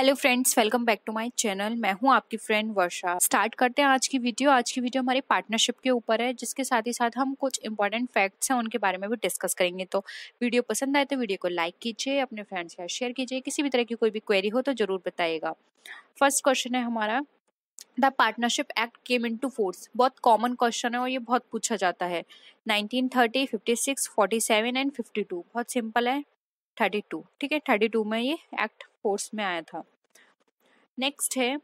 Hello friends welcome back to my channel मैं हूं आपकी फ्रेंड वर्षा स्टार्ट करते हैं आज की वीडियो आज की वीडियो हमारी पार्टनरशिप के ऊपर है जिसके साथ ही साथ हम कुछ इंपॉर्टेंट फैक्ट्स हैं उनके बारे में भी डिस्कस करेंगे तो वीडियो पसंद आए तो वीडियो को लाइक कीजिए अपने फ्रेंड्स के शेयर कीजिए किसी भी तरह की कोई भी क्वेरी हो तो जरूर बताइएगा फर्स्ट क्वेश्चन है हमारा the partnership act came into force बहुत कॉमन क्वेश्चन है और ये बहुत पूछा जाता है nineteen thirty fifty six forty seven and fifty two बहुत सिंपल है थर्टी टू ठीक है थर्टी टू में ये एक्ट फोर्स में आया था नेक्स्ट है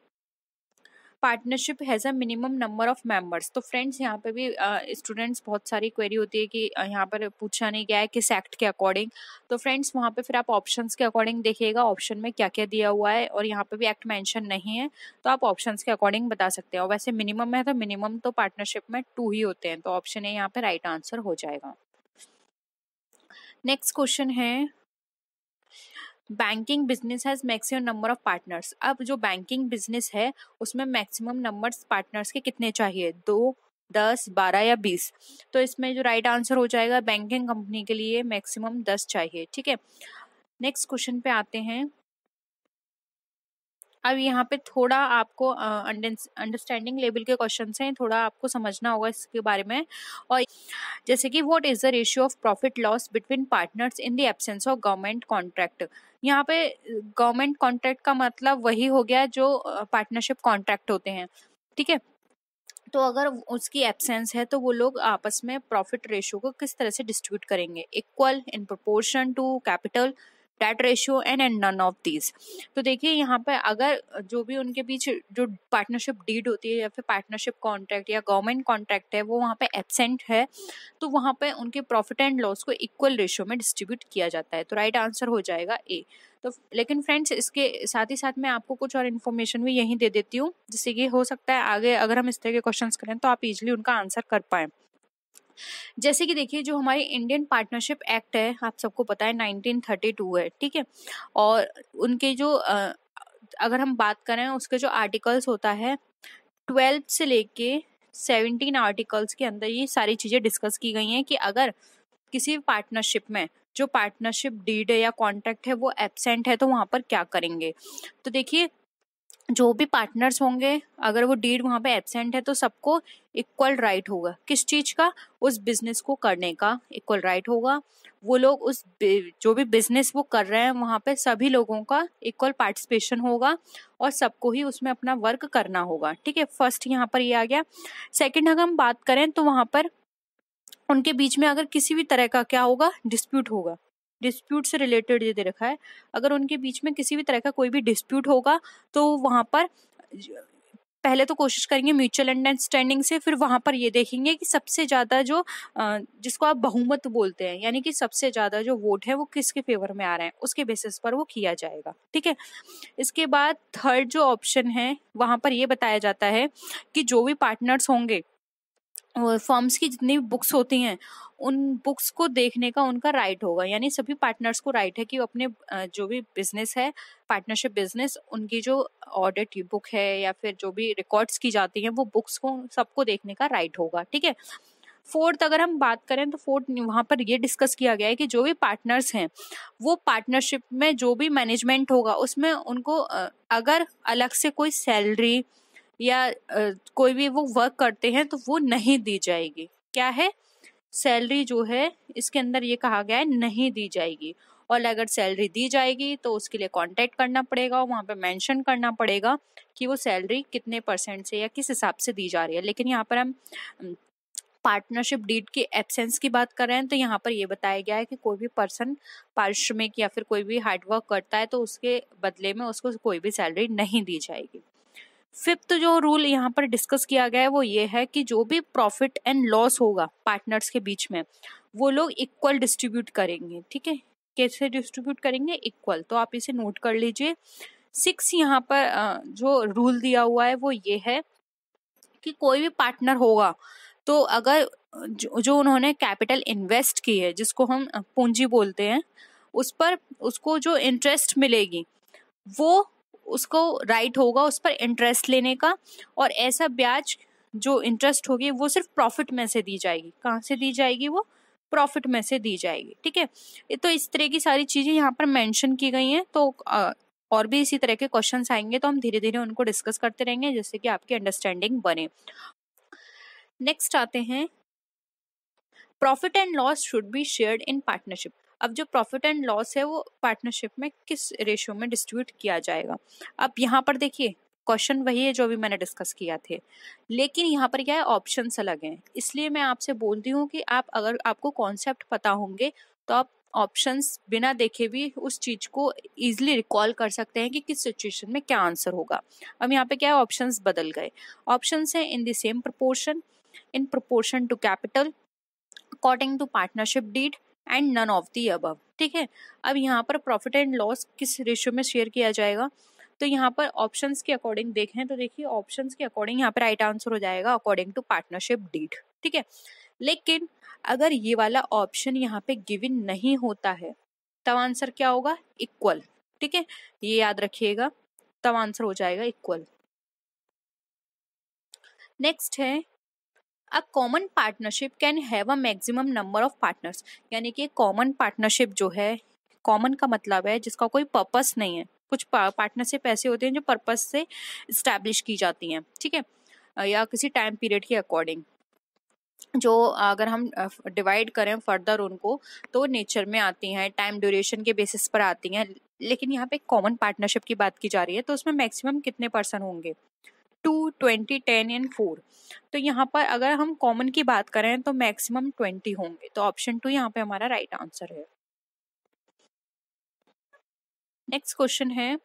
partnership has a minimum number of members तो फ्रेंड्स यहाँ पे भी स्टूडेंट्स uh, बहुत सारी क्वेरी होती है कि uh, यहाँ पर पूछा नहीं गया है किस एक्ट के अकॉर्डिंग तो फ्रेंड्स वहाँ पे फिर आप ऑप्शंस के अकॉर्डिंग देखिएगा ऑप्शन में क्या क्या दिया हुआ है और यहाँ पे भी एक्ट मेंशन नहीं है तो आप ऑप्शन के अकॉर्डिंग बता सकते हैं वैसे मिनिमम है तो मिनिमम तो पार्टनरशिप में टू ही होते हैं तो ऑप्शन ए यहाँ पे राइट आंसर हो जाएगा नेक्स्ट क्वेश्चन है banking business has maximum number of partners अब जो बैंकिंग बिजनेस है उसमें मैक्सिमम नंबर पार्टनर्स के कितने चाहिए दो दस बारह या बीस तो इसमें जो राइट right आंसर हो जाएगा बैंकिंग कंपनी के लिए मैक्सिमम दस चाहिए ठीक है नेक्स्ट क्वेश्चन पे आते हैं अब यहाँ पे थोड़ा आपको अंडरस्टैंडिंग लेवल के क्वेश्चन हैं थोड़ा आपको समझना होगा इसके बारे में और जैसे कि what is the ratio of profit loss between partners in the absence of government contract यहाँ पे गवर्नमेंट कॉन्ट्रैक्ट का मतलब वही हो गया जो पार्टनरशिप कॉन्ट्रैक्ट होते हैं ठीक है तो अगर उसकी एब्सेंस है तो वो लोग आपस में प्रॉफिट रेशो को किस तरह से डिस्ट्रीब्यूट करेंगे equal in proportion to capital debt ratio and and none of these तो देखिए यहाँ पर अगर जो भी उनके बीच जो पार्टनरशिप डीड होती है या फिर पार्टनरशिप कॉन्ट्रैक्ट या गवर्नमेंट कॉन्ट्रैक्ट है वो वहाँ पे एबसेंट है तो वहाँ पे उनके प्रॉफिट एंड लॉस को इक्वल रेशियो में डिस्ट्रीब्यूट किया जाता है तो राइट आंसर हो जाएगा ए तो लेकिन फ्रेंड्स इसके साथ ही साथ मैं आपको कुछ और इन्फॉर्मेशन भी यहीं दे देती हूँ जिससे कि हो सकता है आगे अगर हम इस तरह के क्वेश्चन करें तो आप इजिली उनका आंसर कर पाएँ जैसे कि देखिए जो हमारी इंडियन पार्टनरशिप एक्ट है आप सबको पता है 1932 है ठीक है और उनके जो अगर हम बात करें उसके जो आर्टिकल्स होता है ट्वेल्थ से लेके सेवनटीन आर्टिकल्स के अंदर ये सारी चीज़ें डिस्कस की गई हैं कि अगर किसी पार्टनरशिप में जो पार्टनरशिप डीड है या कॉन्ट्रैक्ट है वो एबसेंट है तो वहाँ पर क्या करेंगे तो देखिए जो भी पार्टनर्स होंगे अगर वो डीड वहाँ पे एबसेंट है तो सबको इक्वल राइट होगा किस चीज़ का उस बिजनेस को करने का इक्वल राइट होगा वो लोग उस जो भी बिजनेस वो कर रहे हैं वहाँ पे सभी लोगों का इक्वल पार्टिसिपेशन होगा और सबको ही उसमें अपना वर्क करना होगा ठीक है फर्स्ट यहाँ पर ये यह आ गया सेकेंड अगर हम बात करें तो वहाँ पर उनके बीच में अगर किसी भी तरह का क्या होगा डिस्प्यूट होगा डिस्प्यूट से रिलेटेड ये दे रखा है अगर उनके बीच में किसी भी तरह का कोई भी डिस्प्यूट होगा तो वहाँ पर पहले तो कोशिश करेंगे म्यूचुअल अंडरस्टैंडिंग से फिर वहाँ पर ये देखेंगे कि सबसे ज़्यादा जो जिसको आप बहुमत बोलते हैं यानी कि सबसे ज़्यादा जो वोट है वो किसके फेवर में आ रहे हैं उसके बेसिस पर वो किया जाएगा ठीक है इसके बाद थर्ड जो ऑप्शन है वहाँ पर ये बताया जाता है कि जो भी पार्टनर्स होंगे फर्म्स की जितनी बुक्स होती हैं उन बुक्स को देखने का उनका राइट होगा यानी सभी पार्टनर्स को राइट है कि अपने जो भी बिजनेस है पार्टनरशिप बिजनेस उनकी जो ऑडिट बुक है या फिर जो भी रिकॉर्ड्स की जाती हैं वो बुक्स को सबको देखने का राइट होगा ठीक है फोर्थ अगर हम बात करें तो फोर्थ वहाँ पर ये डिस्कस किया गया है कि जो भी पार्टनर्स हैं वो पार्टनरशिप में जो भी मैनेजमेंट होगा उसमें उनको अगर अलग से कोई सैलरी या कोई भी वो वर्क करते हैं तो वो नहीं दी जाएगी क्या है सैलरी जो है इसके अंदर ये कहा गया है नहीं दी जाएगी और अगर सैलरी दी जाएगी तो उसके लिए कांटेक्ट करना पड़ेगा और वहाँ पे मेंशन करना पड़ेगा कि वो सैलरी कितने परसेंट से या किस हिसाब से दी जा रही है लेकिन यहाँ पर हम पार्टनरशिप डीड की एब्सेंस की बात कर रहे हैं तो यहाँ पर ये बताया गया है कि कोई भी पर्सन पारिश्रमिक या फिर कोई भी हार्डवर्क करता है तो उसके बदले में उसको कोई भी सैलरी नहीं दी जाएगी फिफ्थ जो रूल यहाँ पर डिस्कस किया गया है वो ये है कि जो भी प्रॉफिट एंड लॉस होगा पार्टनर्स के बीच में वो लोग इक्वल डिस्ट्रीब्यूट करेंगे ठीक है कैसे डिस्ट्रीब्यूट करेंगे इक्वल तो आप इसे नोट कर लीजिए सिक्स यहाँ पर जो रूल दिया हुआ है वो ये है कि कोई भी पार्टनर होगा तो अगर जो, उन्होंने कैपिटल इन्वेस्ट की है जिसको हम पूंजी बोलते हैं उस पर उसको जो इंटरेस्ट मिलेगी वो उसको राइट होगा उस पर इंटरेस्ट लेने का और ऐसा ब्याज जो इंटरेस्ट होगी वो सिर्फ प्रॉफिट में से दी जाएगी कहाँ से दी जाएगी वो प्रॉफिट में से दी जाएगी ठीक है तो इस तरह की सारी चीज़ें यहाँ पर मेंशन की गई हैं तो और भी इसी तरह के क्वेश्चन आएंगे तो हम धीरे धीरे उनको डिस्कस करते रहेंगे जिससे कि आपकी अंडरस्टैंडिंग बने नेक्स्ट आते हैं profit and loss should be shared in partnership अब जो प्रॉफिट एंड लॉस है वो पार्टनरशिप में किस रेशियो में डिस्ट्रीब्यूट किया जाएगा अब यहाँ पर देखिए क्वेश्चन वही है जो भी मैंने डिस्कस किया थे लेकिन यहाँ पर क्या है ऑप्शन अलग हैं इसलिए मैं आपसे बोलती हूँ कि आप अगर आपको कॉन्सेप्ट पता होंगे तो आप ऑप्शंस बिना देखे भी उस चीज़ को ईजिली रिकॉल कर सकते हैं कि किस सिचुएशन में क्या आंसर होगा अब यहाँ पे क्या है ऑप्शंस बदल गए ऑप्शंस हैं in the same proportion in proportion to capital according to partnership deed and none of the above ठीक है अब यहाँ पर प्रॉफिट एंड लॉस किस रेशियो में शेयर किया जाएगा तो यहाँ पर ऑप्शंस के अकॉर्डिंग देखें तो देखिए ऑप्शंस के अकॉर्डिंग यहाँ पर राइट आंसर हो जाएगा अकॉर्डिंग टू पार्टनरशिप डीड ठीक है लेकिन अगर ये वाला ऑप्शन यहाँ पे गिविन नहीं होता है तब आंसर क्या होगा इक्वल ठीक है ये याद रखिएगा तब आंसर हो जाएगा इक्वल नेक्स्ट है a common partnership can have a maximum number of partners यानी कि कॉमन पार्टनरशिप जो है कॉमन का मतलब है जिसका कोई पर्पस नहीं है कुछ पार्टनरशिप ऐसे होते हैं जो पर्पस से इस्टेब्लिश की जाती हैं ठीक है या किसी टाइम पीरियड के अकॉर्डिंग जो अगर हम डिवाइड करें फर्दर उनको तो नेचर में आती हैं टाइम ड्यूरेशन के बेसिस पर आती हैं लेकिन यहाँ पे कॉमन पार्टनरशिप की बात की जा रही है तो उसमें मैक्सिमम कितने पर्सन होंगे two twenty ten and four तो यहाँ पर अगर हम कॉमन की बात करें तो मैक्सिमम ट्वेंटी होंगे तो ऑप्शन टू यहाँ पे हमारा राइट right आंसर है नेक्स्ट क्वेश्चन है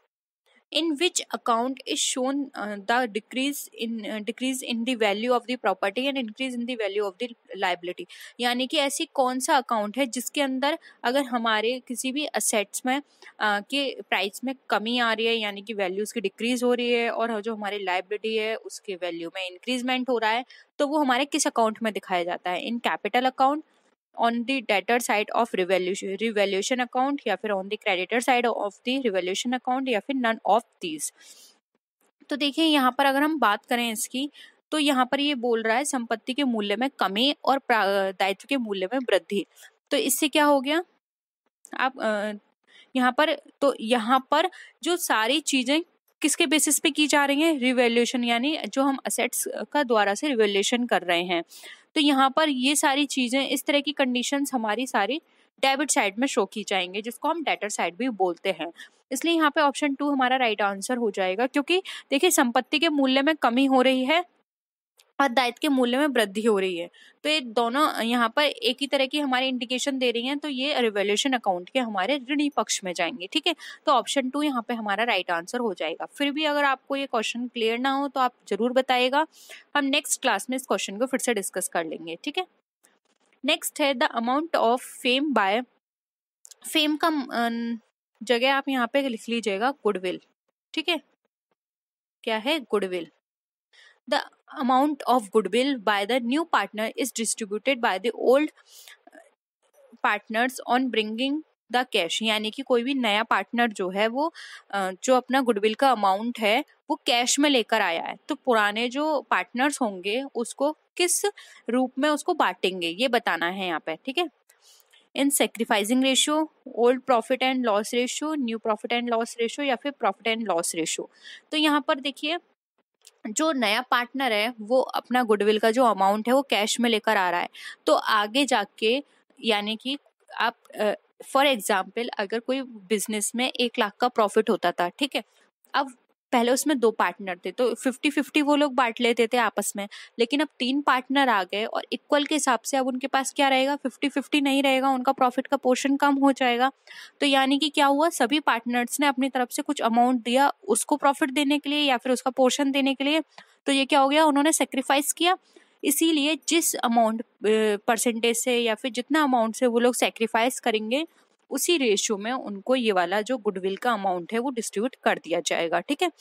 in which account is shown uh, the decrease in uh, decrease in the value of the property and increase in the value of the liability यानी कि ऐसी कौन सा अकाउंट है जिसके अंदर अगर हमारे किसी भी असेट्स में uh, के प्राइस में कमी आ रही है यानी कि वैल्यू उसकी डिक्रीज हो रही है और जो हमारी लाइबिलिटी है उसके वैल्यू में इंक्रीजमेंट हो रहा है तो वो हमारे किस अकाउंट में दिखाया जाता है in capital account on the debtor side of revaluation revaluation account या फिर on the creditor side of the revaluation account या फिर नन ऑफ दीज तो देखिए यहाँ पर अगर हम बात करें इसकी तो यहाँ पर ये बोल रहा है संपत्ति के मूल्य में कमी और दायित्व के मूल्य में वृद्धि तो इससे क्या हो गया आप यहाँ पर तो यहाँ पर जो सारी चीजें किसके बेसिस पे की जा रही हैं रिवेल्यूशन यानी जो हम असेट्स का द्वारा से रिवेल्यूशन कर रहे हैं तो यहाँ पर ये सारी चीज़ें इस तरह की कंडीशन हमारी सारी डेबिट साइड में शो की जाएंगे जिसको हम डेटर साइड भी बोलते हैं इसलिए यहाँ पे ऑप्शन टू हमारा राइट right आंसर हो जाएगा क्योंकि देखिए संपत्ति के मूल्य में कमी हो रही है दायित्व के मूल्य में वृद्धि हो रही है तो ये दोनों यहाँ पर एक ही तरह की हमारे इंडिकेशन दे रही हैं तो ये रिवेल्यूशन अकाउंट के हमारे ऋणी पक्ष में जाएंगे ठीक है तो ऑप्शन टू यहाँ पे हमारा राइट right आंसर हो जाएगा फिर भी अगर आपको ये क्वेश्चन क्लियर ना हो तो आप जरूर बताइएगा हम नेक्स्ट क्लास में इस क्वेश्चन को फिर से डिस्कस कर लेंगे ठीक है नेक्स्ट है the amount of fame by fame का जगह आप यहाँ पे लिख लीजिएगा गुडविल ठीक है क्या है goodwill the amount of goodwill by the new partner is distributed by the old uh, partners on bringing the cash यानी कि कोई भी नया पार्टनर जो है वो जो अपना गुडविल का अमाउंट है वो कैश में लेकर आया है तो पुराने जो पार्टनर्स होंगे उसको किस रूप में उसको बांटेंगे ये बताना है यहाँ पे ठीक है in sacrificing ratio old profit and loss ratio new profit and loss ratio या फिर प्रॉफिट एंड लॉस रेशियो तो यहाँ पर देखिए जो नया पार्टनर है वो अपना गुडविल का जो अमाउंट है वो कैश में लेकर आ रहा है तो आगे जाके यानी कि आप फॉर uh, एग्जाम्पल अगर कोई बिजनेस में एक लाख का प्रॉफिट होता था ठीक है अब पहले उसमें दो पार्टनर थे तो फिफ्टी फिफ्टी वो लोग बांट लेते थे आपस में लेकिन अब तीन पार्टनर आ गए और इक्वल के हिसाब से अब उनके पास क्या रहेगा फिफ्टी फिफ्टी नहीं रहेगा उनका प्रॉफिट का पोर्शन कम हो जाएगा तो यानी कि क्या हुआ सभी पार्टनर्स ने अपनी तरफ से कुछ अमाउंट दिया उसको प्रॉफिट देने के लिए या फिर उसका पोर्शन देने के लिए तो ये क्या हो गया उन्होंने सेक्रीफाइस किया इसीलिए जिस अमाउंट परसेंटेज से या फिर जितना अमाउंट से वो लोग सेक्रीफाइस करेंगे उसी रेशियो में उनको ये वाला जो गुडविल का अमाउंट है वो डिस्ट्रीब्यूट कर दिया जाएगा ठीक है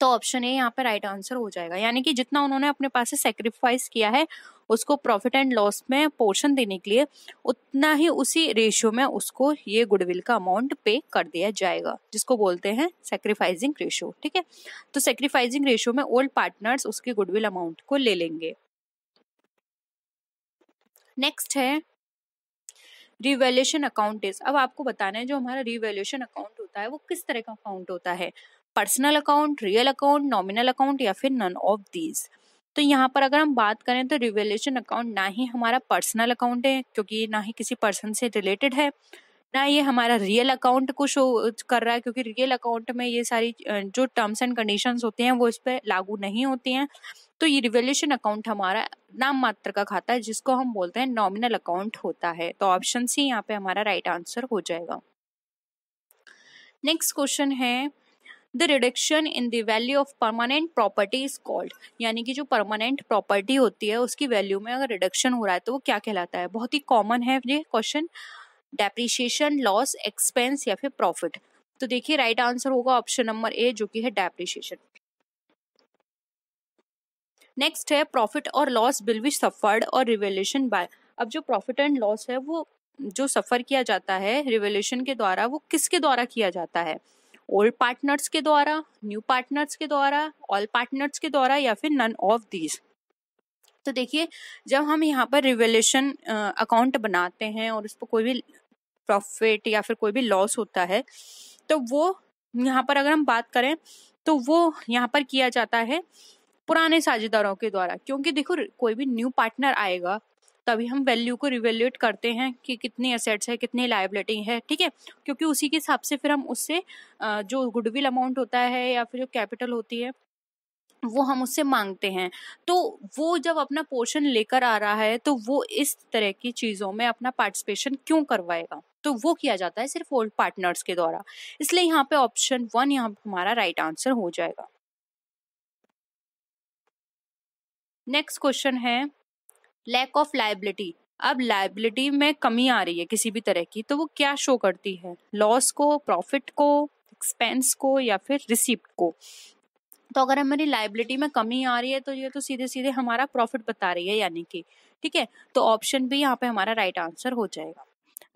तो ऑप्शन ए यहाँ पे राइट आंसर हो जाएगा यानी कि जितना उन्होंने अपने पास से सेक्रीफाइस किया है उसको प्रॉफिट एंड लॉस में पोर्शन देने के लिए उतना ही उसी रेशियो में उसको ये गुडविल का अमाउंट पे कर दिया जाएगा जिसको बोलते हैं सेक्रीफाइजिंग रेशियो ठीक है तो सेक्रीफाइजिंग रेशियो में ओल्ड पार्टनर्स उसके गुडविल अमाउंट को ले लेंगे नेक्स्ट है रिवेल्यूशन अकाउंट इज अब आपको बताना है जो हमारा रिवेल्यूशन अकाउंट होता है वो किस तरह का अकाउंट होता है personal account real account nominal account या फिर नन ऑफ दीज तो यहाँ पर अगर हम बात करें तो रिवेल्यूशन अकाउंट ना ही हमारा पर्सनल अकाउंट है क्योंकि ना ही किसी पर्सन से रिलेटेड है ना ये हमारा रियल अकाउंट को शो कर रहा है क्योंकि रियल अकाउंट में ये सारी जो टर्म्स एंड कंडीशंस होते हैं वो इस पर लागू नहीं होते हैं तो ये रिवेल्यूशन अकाउंट हमारा नाम मात्र का खाता है जिसको हम बोलते हैं नॉमिनल अकाउंट होता है तो ऑप्शन सी यहाँ पे हमारा राइट right आंसर हो जाएगा नेक्स्ट क्वेश्चन है the reduction in the value of permanent property is called यानी कि जो परमानेंट प्रॉपर्टी होती है उसकी वैल्यू में अगर रिडक्शन हो रहा है तो वो क्या कहलाता है बहुत ही कॉमन है ये क्वेश्चन डेप्रीशिएशन लॉस एक्सपेंस या फिर प्रॉफिट तो देखिए राइट आंसर होगा ऑप्शन नंबर ए जो कि है डेप्रीशिएशन नेक्स्ट है प्रॉफिट और लॉस बिल विच सफर्ड और रिवेल्यूशन बाय अब जो प्रॉफिट एंड लॉस है वो जो सफ़र किया जाता है रिवेल्यूशन के द्वारा वो किसके द्वारा किया जाता है ओल्ड पार्टनर्स के द्वारा न्यू पार्टनर्स के द्वारा ऑल पार्टनर्स के द्वारा या फिर नन ऑफ दीज तो देखिए जब हम यहाँ पर रिवेल्यूशन अकाउंट बनाते हैं और उस पर कोई भी प्रॉफिट या फिर कोई भी लॉस होता है तो वो यहाँ पर अगर हम बात करें तो वो यहाँ पर किया जाता है पुराने साझेदारों के द्वारा क्योंकि देखो कोई भी न्यू पार्टनर आएगा तभी हम वैल्यू को रिवेल्यूएट करते हैं कि कितनी असेट्स है कितनी लाइबिलिटी है ठीक है क्योंकि उसी के हिसाब से फिर हम उससे जो गुडविल अमाउंट होता है या फिर जो कैपिटल होती है वो हम उससे मांगते हैं तो वो जब अपना पोर्शन लेकर आ रहा है तो वो इस तरह की चीज़ों में अपना पार्टिसिपेशन क्यों करवाएगा तो वो किया जाता है सिर्फ ओल्ड पार्टनर्स के द्वारा इसलिए यहाँ पे ऑप्शन वन यहाँ हमारा राइट right आंसर हो जाएगा नेक्स्ट क्वेश्चन है लैक ऑफ लाइबिलिटी अब लाइबिलिटी में कमी आ रही है किसी भी तरह की तो वो क्या शो करती है लॉस को प्रॉफिट को एक्सपेंस को या फिर रिसिप्ट को तो अगर हमारी लाइबिलिटी में कमी आ रही है तो ये तो सीधे सीधे हमारा प्रॉफिट बता रही है यानी कि ठीक है तो ऑप्शन भी यहाँ पे हमारा राइट right आंसर हो जाएगा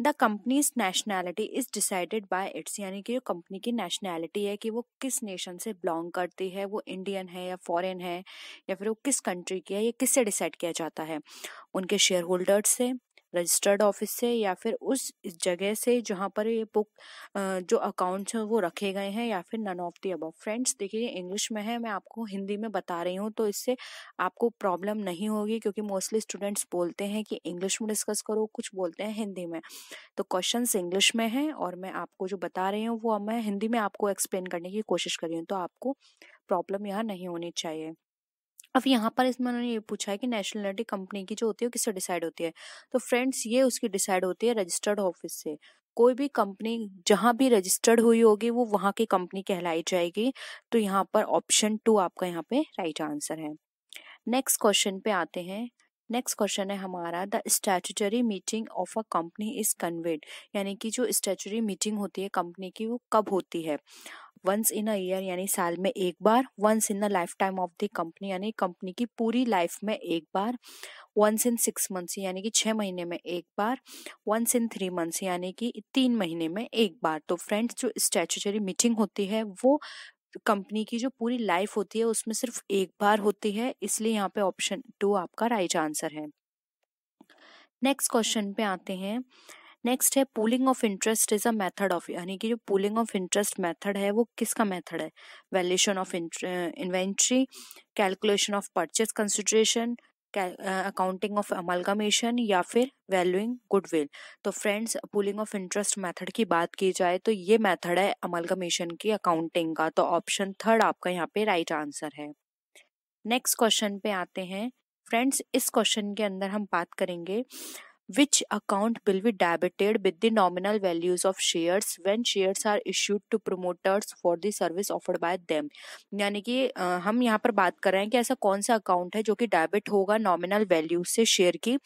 the company's nationality is decided by its यानी कि जो कंपनी की नेशनैलिटी है कि वो किस नेशन से बिलोंग करती है वो इंडियन है या फॉरेन है या फिर वो किस कंट्री की है ये किससे डिसाइड किया जाता है उनके शेयर होल्डर्स से रजिस्टर्ड ऑफिस से या फिर उस जगह से जहाँ पर ये बुक जो अकाउंट्स हैं वो रखे गए हैं या फिर none of the above friends देखिए इंग्लिश में है मैं आपको हिंदी में बता रही हूँ तो इससे आपको प्रॉब्लम नहीं होगी क्योंकि मोस्टली स्टूडेंट्स बोलते हैं कि इंग्लिश में डिस्कस करो कुछ बोलते हैं हिंदी में तो क्वेश्चन इंग्लिश में हैं और मैं आपको जो बता रही हूँ वो मैं हिंदी में आपको एक्सप्लेन करने की कोशिश कर रही हूँ तो आपको प्रॉब्लम यहाँ नहीं होनी चाहिए अब यहाँ पर इसमें उन्होंने ये पूछा है कि नेशनलिटी कंपनी की जो होती है वो किससे डिसाइड होती है तो फ्रेंड्स ये उसकी डिसाइड होती है रजिस्टर्ड ऑफिस से कोई भी कंपनी जहाँ भी रजिस्टर्ड हुई होगी वो वहाँ की कंपनी कहलाई जाएगी तो यहाँ पर ऑप्शन टू आपका यहाँ पे राइट आंसर है नेक्स्ट क्वेश्चन पे आते हैं नेक्स्ट क्वेश्चन है हमारा the statutory meeting of a company is convened यानी कि जो स्टैचुटरी मीटिंग होती है कंपनी की वो कब होती है वंस इन अ ईयर यानी साल में एक बार once in the lifetime of the company यानी कंपनी की पूरी लाइफ में एक बार वंस इन सिक्स मंथ्स यानी कि छः महीने में एक बार वंस इन थ्री मंथ्स यानी कि तीन महीने में एक बार तो फ्रेंड्स जो स्टैचूचरी मीटिंग होती है वो कंपनी की जो पूरी लाइफ होती है उसमें सिर्फ एक बार होती है इसलिए यहाँ पे ऑप्शन टू आपका राइट आंसर है नेक्स्ट क्वेश्चन पे आते हैं नेक्स्ट है pooling of interest is a method of यानी कि जो पूलिंग ऑफ इंटरेस्ट मेथड है वो किसका मेथड है valuation of inventory calculation of purchase consideration accounting of amalgamation या फिर वैल्यूइंग गुडविल तो friends pooling of interest method की बात की जाए तो ये मेथड है अमलगमेशन की अकाउंटिंग का तो ऑप्शन थर्ड आपका यहाँ पे राइट right आंसर है नेक्स्ट क्वेश्चन पे आते हैं फ्रेंड्स इस क्वेश्चन के अंदर हम बात करेंगे which account will be debited with the nominal values of shares when shares are issued to promoters for the service offered by them यानी कि हम यहाँ पर बात कर रहे हैं कि ऐसा कौन सा अकाउंट है जो कि डेबिट होगा नॉमिनल वैल्यू से शेयर की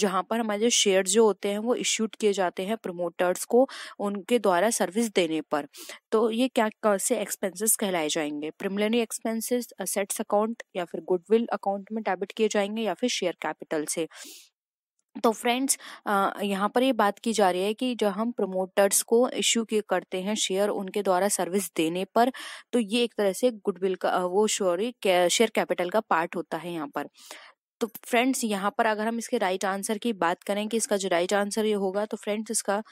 जहाँ पर हमारे शेयर जो होते हैं वो इश्यूड किए जाते हैं प्रमोटर्स को उनके द्वारा सर्विस देने पर तो ये क्या से एक्सपेंसेस कहलाए जाएंगे प्रिमिलनी एक्सपेंसेस असेट्स अकाउंट या फिर गुडविल अकाउंट में डेबिट किए जाएंगे या फिर शेयर कैपिटल से तो फ्रेंड्स यहाँ पर ये बात की जा रही है कि जब हम प्रमोटर्स को इश्यू करते हैं शेयर उनके द्वारा सर्विस देने पर तो ये एक तरह से गुडविल का वो सॉरी शेयर कैपिटल का पार्ट होता है यहाँ पर तो फ्रेंड्स यहाँ पर अगर हम इसके राइट आंसर की बात करें कि इसका जो राइट आंसर ये होगा तो फ्रेंड्स इसका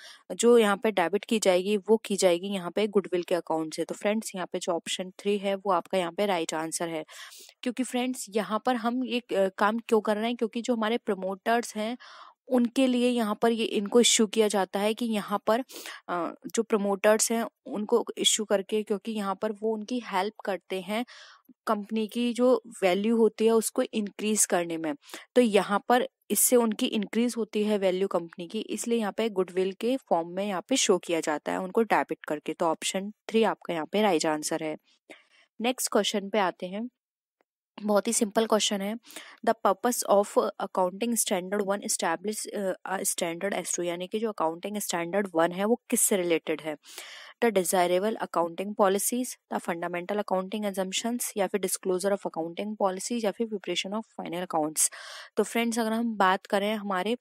जो यहाँ पे डेबिट की जाएगी वो की जाएगी यहाँ पे गुडविल के अकाउंट से तो फ्रेंड्स यहाँ पे जो ऑप्शन थ्री है वो आपका यहाँ पे राइट आंसर है क्योंकि फ्रेंड्स यहाँ पर हम एक काम क्यों कर रहे हैं क्योंकि जो हमारे प्रमोटर्स हैं उनके लिए यहाँ पर ये इनको इशू किया जाता है कि यहाँ पर जो प्रमोटर्स हैं उनको इश्यू करके क्योंकि यहाँ पर वो उनकी हेल्प करते हैं कंपनी की जो वैल्यू होती है उसको इंक्रीज करने में तो यहाँ पर इससे उनकी इंक्रीज होती है वैल्यू कंपनी की इसलिए यहाँ पे गुडविल के फॉर्म में यहाँ पे शो किया जाता है उनको डेबिट करके तो ऑप्शन थ्री आपका यहाँ पे राइट आंसर है नेक्स्ट क्वेश्चन पे आते हैं बहुत ही सिंपल क्वेश्चन है the purpose of accounting standard one establish standards to यानी कि जो अकाउंटिंग स्टैंडर्ड वन है वो किससे रिलेटेड है the desirable accounting policies the fundamental accounting assumptions या फिर डिस्क्लोजर ऑफ अकाउंटिंग पॉलिसीज या फिर प्रिपरेशन ऑफ फाइनल अकाउंट्स तो फ्रेंड्स अगर हम बात करें हमारे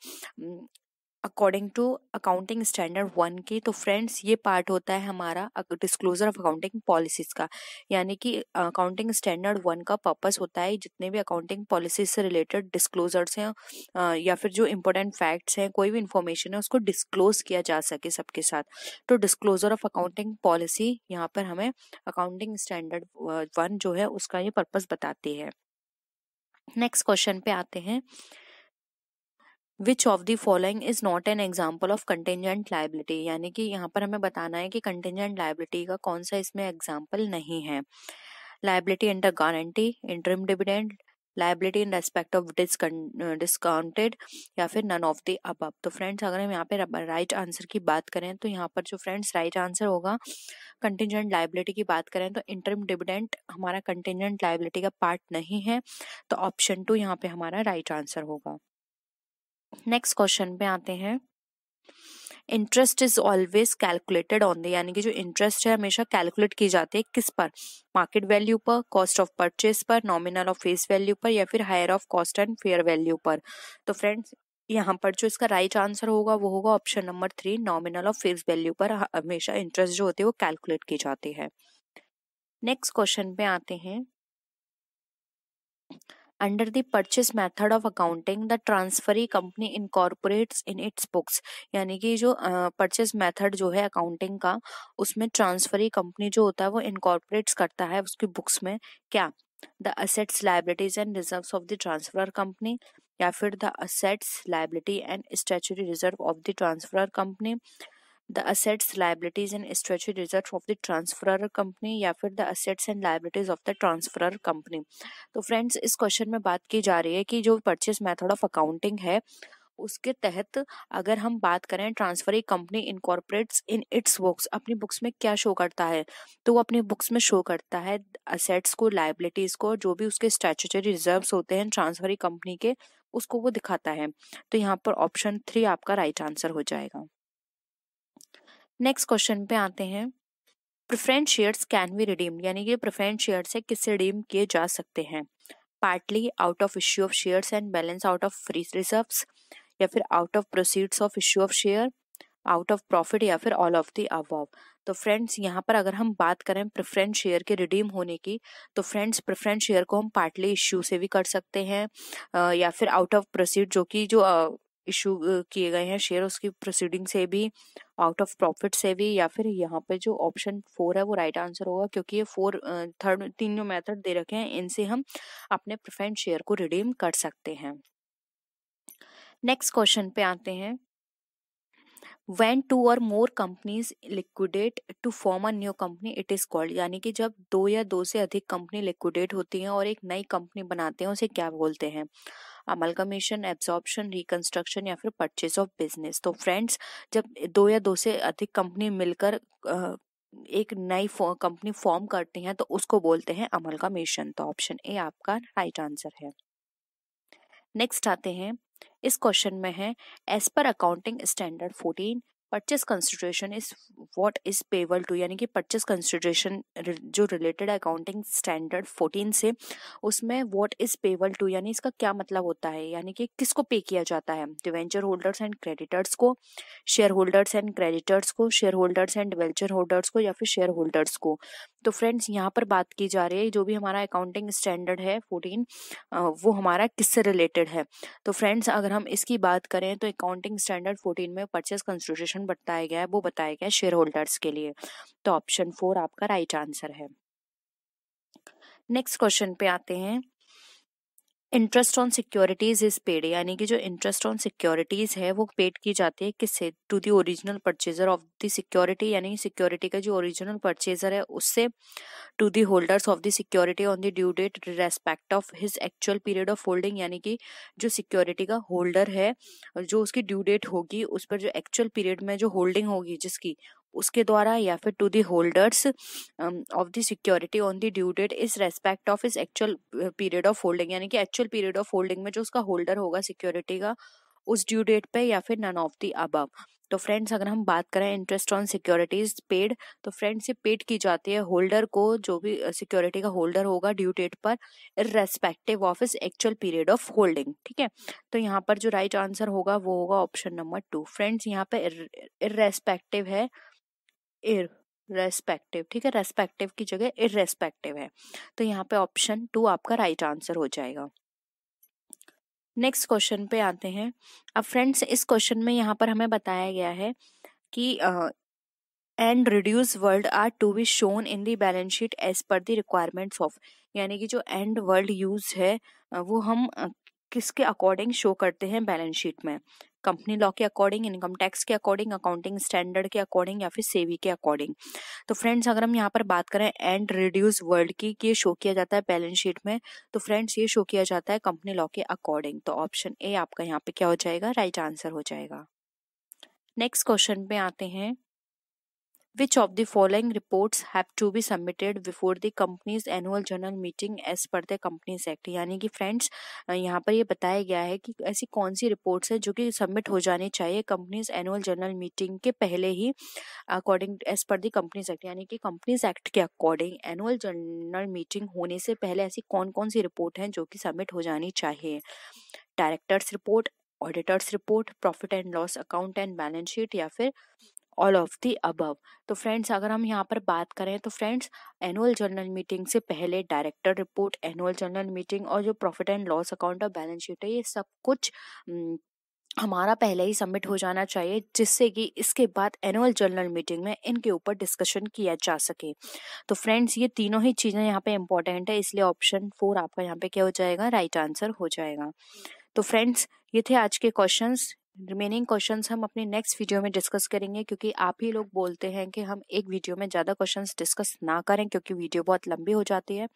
according to accounting standard one के तो फ्रेंड्स ये पार्ट होता है हमारा डिस्क्लोजर ऑफ अकाउंटिंग पॉलिसीज का यानी कि अकाउंटिंग स्टैंडर्ड वन का पर्पस होता है जितने भी अकाउंटिंग पॉलिसीज से रिलेटेड डिस्क्लोजर्स हैं या फिर जो इंपॉर्टेंट फैक्ट्स हैं कोई भी इंफॉर्मेशन है उसको डिस्क्लोज किया जा सके सबके साथ तो डिस्क्लोजर ऑफ अकाउंटिंग पॉलिसी यहाँ पर हमें अकाउंटिंग स्टैंडर्ड वन जो है उसका ये पर्पज़ बताती है नेक्स्ट क्वेश्चन पे आते हैं which of the following is not an example of contingent liability यानी कि यहाँ पर हमें बताना है कि कंटेंजेंट लाइबिलिटी का कौन सा इसमें एग्जाम्पल नहीं है liability under guarantee interim dividend liability in respect of discounted या फिर नन ऑफ दी अब तो फ्रेंड्स अगर हम यहाँ पे राइट आंसर की बात करें तो यहाँ पर जो फ्रेंड्स राइट आंसर होगा कंटिजेंट लाइबिलिटी की बात करें तो इंटरम डिविडेंट हमारा कंटिजेंट लाइबिलिटी का पार्ट नहीं है तो ऑप्शन टू यहाँ पे हमारा राइट right आंसर होगा नेक्स्ट क्वेश्चन पे आते हैं interest is always calculated on the यानी कि जो इंटरेस्ट है हमेशा कैलकुलेट की जाती है किस पर मार्केट वैल्यू पर कॉस्ट ऑफ परचेज पर नॉमिनल ऑफ फेस वैल्यू पर या फिर higher of cost and fair value पर तो फ्रेंड्स यहाँ पर जो इसका राइट right आंसर होगा वो होगा option number three nominal of face value पर हमेशा इंटरेस्ट जो होती है वो कैलकुलेट की जाती है नेक्स्ट क्वेश्चन पे आते हैं Under the purchase method of accounting, the transferee company incorporates in its books. यानी कि जो purchase method जो है accounting का उसमें transferee company जो होता है वो incorporates करता है उसकी books में क्या the assets liabilities and reserve of the transfer company या फिर the assets liability and statutory reserve of the transfer company the assets liabilities and statutory reserve of the transferor company या फिर the assets and liabilities of the transferor company तो friends इस question में बात की जा रही है कि जो परचेस मैथड ऑफ अकाउंटिंग है उसके तहत अगर हम बात करें transferee company incorporates in its books अपनी बुक्स में क्या शो करता है तो वो अपनी बुक्स में शो करता है असेट्स को लाइबिलिटीज को जो भी उसके स्टैचुटरी रिजर्व्स होते हैं ट्रांसफरी कंपनी के उसको वो दिखाता है तो यहाँ पर ऑप्शन थ्री आपका राइट आंसर हो जाएगा नेक्स्ट क्वेश्चन पे आते हैं preference shares can be redeemed यानी कि प्रेफरेंस शेयर्स है किससे रिडीम किए जा सकते हैं partly out of issue of shares and balance out of free reserve या फिर out of proceeds of issue of share out of profit या फिर ऑल ऑफ दी अबव तो फ्रेंड्स यहाँ पर अगर हम बात करें प्रेफरेंस शेयर के रिडीम होने की तो फ्रेंड्स प्रेफरेंस शेयर को हम पार्टली इश्यू से भी कर सकते हैं या फिर आउट ऑफ प्रोसीड जो कि जो इशू किए गए हैं शेयर उसकी प्रोसीडिंग से भी आउट ऑफ प्रॉफिट से भी या फिर यहाँ पे जो ऑप्शन फोर है वो राइट right आंसर होगा क्योंकि ये फोर थर्ड तीन जो मेथड दे रखे हैं इनसे हम अपने प्रिफरेंस शेयर को रिडीम कर सकते हैं नेक्स्ट क्वेश्चन पे आते हैं वैन टू और more companies liquidate to form a new company it is called यानी कि जब दो या दो से अधिक कंपनी लिक्विडेट होती हैं और एक नई कंपनी बनाते हैं उसे क्या बोलते हैं अमलगमेशन एब्जॉर्प्शन रिकंस्ट्रक्शन या फिर परचेज ऑफ बिजनेस तो फ्रेंड्स जब दो या दो से अधिक कंपनी मिलकर एक नई कंपनी फॉर्म करती हैं तो उसको बोलते हैं अमलगमेशन तो ऑप्शन ए आपका राइट आंसर है नेक्स्ट आते हैं इस क्वेश्चन में है as per accounting standard fourteen purchase consideration is what is payable to यानी कि परचेस कंसिड्रेशन जो रिलेटेड अकाउंटिंग स्टैंडर्ड फोर्टीन से उसमें वॉट इज पेबल टू यानी इसका क्या मतलब होता है यानी कि किसको पे किया जाता है डिवेंचर होल्डर्स एंड क्रेडिटर्स को शेयर होल्डर्स एंड क्रेडिटर्स को share holders and debenture holders को या फिर शेयर होल्डर्स को तो फ्रेंड्स यहाँ पर बात की जा रही है जो भी हमारा अकाउंटिंग स्टैंडर्ड है फोर्टीन वो हमारा किससे रिलेटेड है तो फ्रेंड्स अगर हम इसकी बात करें तो अकाउंटिंग स्टैंडर्ड फोर्टीन में परचेस कंसिड्रेशन ऑप्शन बताया गया है वो बताया गया है शेयर होल्डर्स के लिए तो ऑप्शन फोर आपका राइट आंसर है नेक्स्ट क्वेश्चन पे आते हैं interest on securities is paid यानी कि जो इंटरेस्ट ऑन सिक्योरिटीज है वो पेड की जाती है किससे to the original purchaser of the security यानी सिक्योरिटी का जो ओरिजिनल परचेजर है उससे to the holders of the security on the due date respect of his actual period of holding यानी कि जो सिक्योरिटी का होल्डर है जो उसकी ड्यू डेट होगी उस पर जो एक्चुअल पीरियड में जो होल्डिंग होगी जिसकी उसके द्वारा या फिर to the holders of the security on the due date is respect of is actual period of holding यानी कि एक्चुअल पीरियड ऑफ होल्डिंग में जो उसका होल्डर होगा सिक्योरिटी का उस ड्यू डेट पे या फिर नन ऑफ दी अबव तो फ्रेंड्स अगर हम बात करें इंटरेस्ट ऑन सिक्योरिटीज पेड तो फ्रेंड्स ये पेड की जाती है होल्डर को जो भी सिक्योरिटी uh, का होल्डर होगा ड्यू डेट पर respective of is actual period of holding ठीक है तो यहाँ पर जो राइट right आंसर होगा वो होगा ऑप्शन नंबर टू फ्रेंड्स यहाँ पे इर है इर रेस्पेक्टिव ठीक है रेस्पेक्टिव की जगह इर रेस्पेक्टिव है तो यहाँ पे ऑप्शन टू आपका राइट right आंसर हो जाएगा नेक्स्ट क्वेश्चन पे आते हैं अब फ्रेंड्स इस क्वेश्चन में यहाँ पर हमें बताया गया है कि and reduce world are to be shown in the balance sheet as per the requirements of यानी कि जो एंड वर्ल्ड यूज है वो हम किसके अकॉर्डिंग शो करते हैं बैलेंस शीट में कंपनी लॉ के अकॉर्डिंग इनकम टैक्स के अकॉर्डिंग अकाउंटिंग स्टैंडर्ड के अकॉर्डिंग या फिर सेवी के अकॉर्डिंग तो फ्रेंड्स अगर हम यहाँ पर बात करें एंड रिड्यूस वर्ल्ड की ये शो किया जाता है बैलेंस शीट में तो फ्रेंड्स ये शो किया जाता है कंपनी लॉ के अकॉर्डिंग तो ऑप्शन ए आपका यहाँ पे क्या हो जाएगा राइट right आंसर हो जाएगा नेक्स्ट क्वेश्चन पे आते हैं Which of the following reports have to be submitted before the company's annual general meeting as per the Companies Act? यानी कि फ्रेंड्स यहाँ पर ये बताया गया है कि ऐसी कौन सी reports है जो कि सबमिट हो जानी चाहिए कंपनीज एनुअल general मीटिंग के पहले ही according as per the companies act यानी कि कंपनीज एक्ट के अकॉर्डिंग एनुअल general मीटिंग होने से पहले ऐसी कौन कौन सी रिपोर्ट हैं जो कि सबमिट हो जानी चाहिए directors report auditors report profit and loss account and balance sheet या फिर ऑल ऑफ दी अबव तो फ्रेंड्स अगर हम यहाँ पर बात करें तो फ्रेंड्स एनुअल जर्नल मीटिंग से पहले director report annual general meeting और जो प्रॉफिट एंड लॉस अकाउंट और बैलेंस शीट है ये सब कुछ हमारा पहले ही सबमिट हो जाना चाहिए जिससे कि इसके बाद एनुअल जर्नल मीटिंग में इनके ऊपर डिस्कशन किया जा सके तो फ्रेंड्स ये तीनों ही चीज़ें यहाँ पे इम्पॉर्टेंट है इसलिए ऑप्शन फोर आपका यहाँ पे क्या हो जाएगा राइट right आंसर हो जाएगा तो फ्रेंड्स ये थे आज के क्वेश्चंस रिमेनिंग क्वेश्चंस हम अपने नेक्स्ट वीडियो में डिस्कस करेंगे क्योंकि आप ही लोग बोलते हैं कि हम एक वीडियो में ज़्यादा क्वेश्चंस डिस्कस ना करें क्योंकि वीडियो बहुत लंबी हो जाती है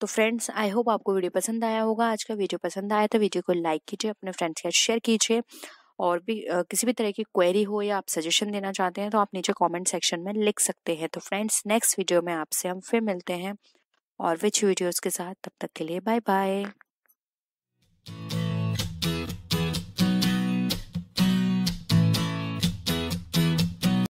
तो फ्रेंड्स आई होप आपको वीडियो पसंद आया होगा आज का वीडियो पसंद आया तो वीडियो को लाइक कीजिए अपने फ्रेंड्स के साथ शेयर कीजिए और भी आ, किसी भी तरह की क्वेरी हो या आप सजेशन देना चाहते हैं तो आप नीचे कॉमेंट सेक्शन में लिख सकते हैं तो फ्रेंड्स नेक्स्ट वीडियो में आपसे हम फिर मिलते हैं और विच वीडियोज़ के साथ तब तक के लिए बाय बाय